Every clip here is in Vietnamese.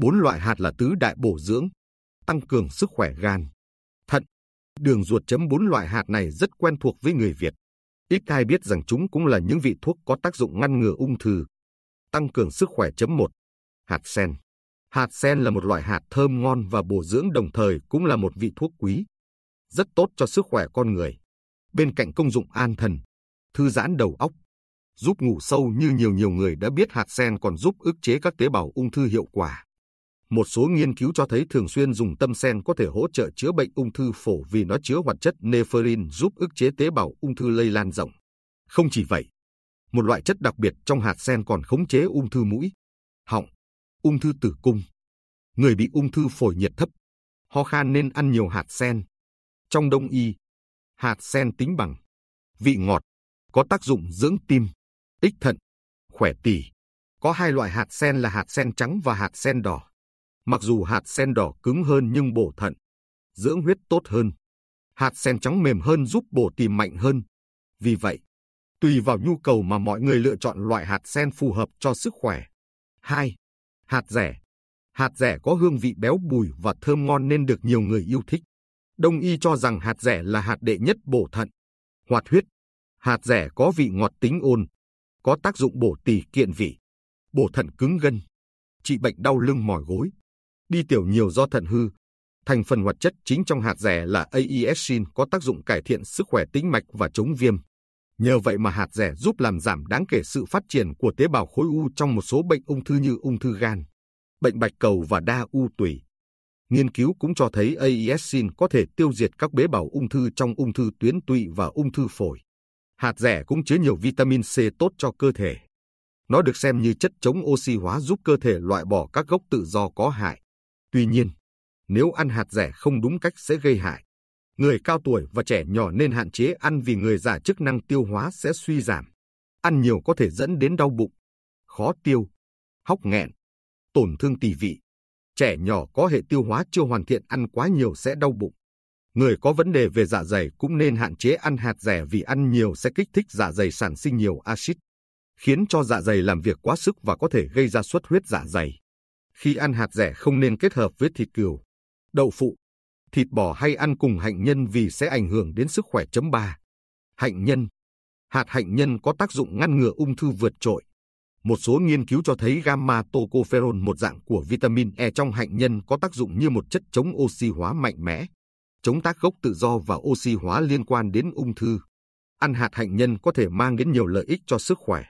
Bốn loại hạt là tứ đại bổ dưỡng, tăng cường sức khỏe gan, thận, đường ruột chấm bốn loại hạt này rất quen thuộc với người Việt. Ít ai biết rằng chúng cũng là những vị thuốc có tác dụng ngăn ngừa ung thư. Tăng cường sức khỏe chấm một Hạt sen Hạt sen là một loại hạt thơm ngon và bổ dưỡng đồng thời cũng là một vị thuốc quý. Rất tốt cho sức khỏe con người. Bên cạnh công dụng an thần, thư giãn đầu óc, giúp ngủ sâu như nhiều nhiều người đã biết hạt sen còn giúp ức chế các tế bào ung thư hiệu quả. Một số nghiên cứu cho thấy thường xuyên dùng tâm sen có thể hỗ trợ chữa bệnh ung thư phổi vì nó chứa hoạt chất nephrin giúp ức chế tế bào ung thư lây lan rộng. Không chỉ vậy, một loại chất đặc biệt trong hạt sen còn khống chế ung thư mũi, họng, ung thư tử cung. Người bị ung thư phổi nhiệt thấp, ho khan nên ăn nhiều hạt sen. Trong đông y, hạt sen tính bằng vị ngọt, có tác dụng dưỡng tim, ích thận, khỏe tỳ. Có hai loại hạt sen là hạt sen trắng và hạt sen đỏ. Mặc dù hạt sen đỏ cứng hơn nhưng bổ thận, dưỡng huyết tốt hơn. Hạt sen trắng mềm hơn giúp bổ tim mạnh hơn. Vì vậy, tùy vào nhu cầu mà mọi người lựa chọn loại hạt sen phù hợp cho sức khỏe. 2. Hạt rẻ Hạt rẻ có hương vị béo bùi và thơm ngon nên được nhiều người yêu thích. Đông y cho rằng hạt rẻ là hạt đệ nhất bổ thận, hoạt huyết. Hạt rẻ có vị ngọt tính ôn, có tác dụng bổ tỳ kiện vị, bổ thận cứng gân, trị bệnh đau lưng mỏi gối đi tiểu nhiều do thận hư. Thành phần hoạt chất chính trong hạt rẻ là aesin có tác dụng cải thiện sức khỏe tĩnh mạch và chống viêm. Nhờ vậy mà hạt rẻ giúp làm giảm đáng kể sự phát triển của tế bào khối u trong một số bệnh ung thư như ung thư gan, bệnh bạch cầu và đa u tủy. Nghiên cứu cũng cho thấy aesin có thể tiêu diệt các tế bào ung thư trong ung thư tuyến tụy và ung thư phổi. Hạt rẻ cũng chứa nhiều vitamin C tốt cho cơ thể. Nó được xem như chất chống oxy hóa giúp cơ thể loại bỏ các gốc tự do có hại. Tuy nhiên, nếu ăn hạt rẻ không đúng cách sẽ gây hại. Người cao tuổi và trẻ nhỏ nên hạn chế ăn vì người già chức năng tiêu hóa sẽ suy giảm. Ăn nhiều có thể dẫn đến đau bụng, khó tiêu, hóc nghẹn, tổn thương tỳ vị. Trẻ nhỏ có hệ tiêu hóa chưa hoàn thiện ăn quá nhiều sẽ đau bụng. Người có vấn đề về dạ dày cũng nên hạn chế ăn hạt rẻ vì ăn nhiều sẽ kích thích dạ dày sản sinh nhiều axit, khiến cho dạ dày làm việc quá sức và có thể gây ra xuất huyết dạ dày khi ăn hạt rẻ không nên kết hợp với thịt cừu, đậu phụ, thịt bò hay ăn cùng hạnh nhân vì sẽ ảnh hưởng đến sức khỏe. Chấm 3. Hạnh nhân Hạt hạnh nhân có tác dụng ngăn ngừa ung thư vượt trội. Một số nghiên cứu cho thấy gamma tocopherol, một dạng của vitamin E trong hạnh nhân có tác dụng như một chất chống oxy hóa mạnh mẽ, chống tác gốc tự do và oxy hóa liên quan đến ung thư. Ăn hạt hạnh nhân có thể mang đến nhiều lợi ích cho sức khỏe.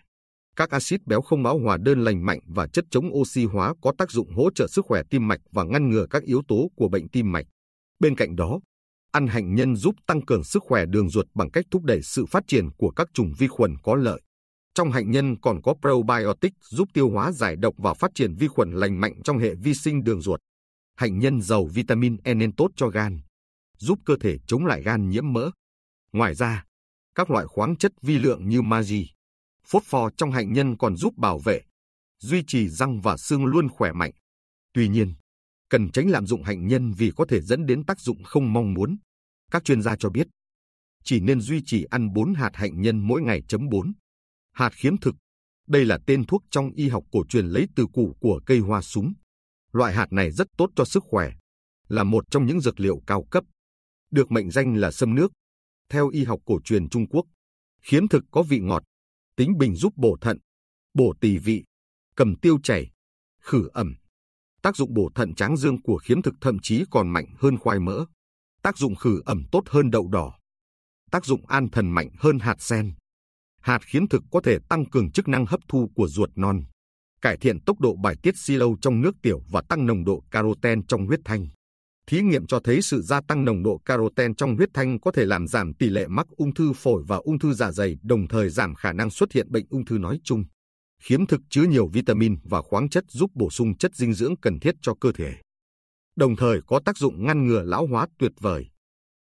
Các axit béo không bão hòa đơn lành mạnh và chất chống oxy hóa có tác dụng hỗ trợ sức khỏe tim mạch và ngăn ngừa các yếu tố của bệnh tim mạch. Bên cạnh đó, ăn hạnh nhân giúp tăng cường sức khỏe đường ruột bằng cách thúc đẩy sự phát triển của các chủng vi khuẩn có lợi. Trong hạnh nhân còn có probiotic giúp tiêu hóa giải độc và phát triển vi khuẩn lành mạnh trong hệ vi sinh đường ruột. Hạnh nhân giàu vitamin E nên tốt cho gan, giúp cơ thể chống lại gan nhiễm mỡ. Ngoài ra, các loại khoáng chất vi lượng như magie, Phốt pho trong hạnh nhân còn giúp bảo vệ, duy trì răng và xương luôn khỏe mạnh. Tuy nhiên, cần tránh lạm dụng hạnh nhân vì có thể dẫn đến tác dụng không mong muốn. Các chuyên gia cho biết, chỉ nên duy trì ăn 4 hạt hạnh nhân mỗi ngày chấm 4. Hạt khiếm thực, đây là tên thuốc trong y học cổ truyền lấy từ củ của cây hoa súng. Loại hạt này rất tốt cho sức khỏe, là một trong những dược liệu cao cấp, được mệnh danh là sâm nước. Theo y học cổ truyền Trung Quốc, khiếm thực có vị ngọt, tính bình giúp bổ thận, bổ tỳ vị, cầm tiêu chảy, khử ẩm. Tác dụng bổ thận tráng dương của khiếm thực thậm chí còn mạnh hơn khoai mỡ. Tác dụng khử ẩm tốt hơn đậu đỏ. Tác dụng an thần mạnh hơn hạt sen. Hạt khiếm thực có thể tăng cường chức năng hấp thu của ruột non, cải thiện tốc độ bài tiết silo trong nước tiểu và tăng nồng độ caroten trong huyết thanh. Thí nghiệm cho thấy sự gia tăng nồng độ caroten trong huyết thanh có thể làm giảm tỷ lệ mắc ung thư phổi và ung thư dạ dày, đồng thời giảm khả năng xuất hiện bệnh ung thư nói chung. Khiếm thực chứa nhiều vitamin và khoáng chất giúp bổ sung chất dinh dưỡng cần thiết cho cơ thể. Đồng thời có tác dụng ngăn ngừa lão hóa tuyệt vời.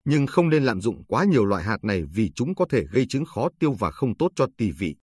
Nhưng không nên lạm dụng quá nhiều loại hạt này vì chúng có thể gây chứng khó tiêu và không tốt cho tỳ vị.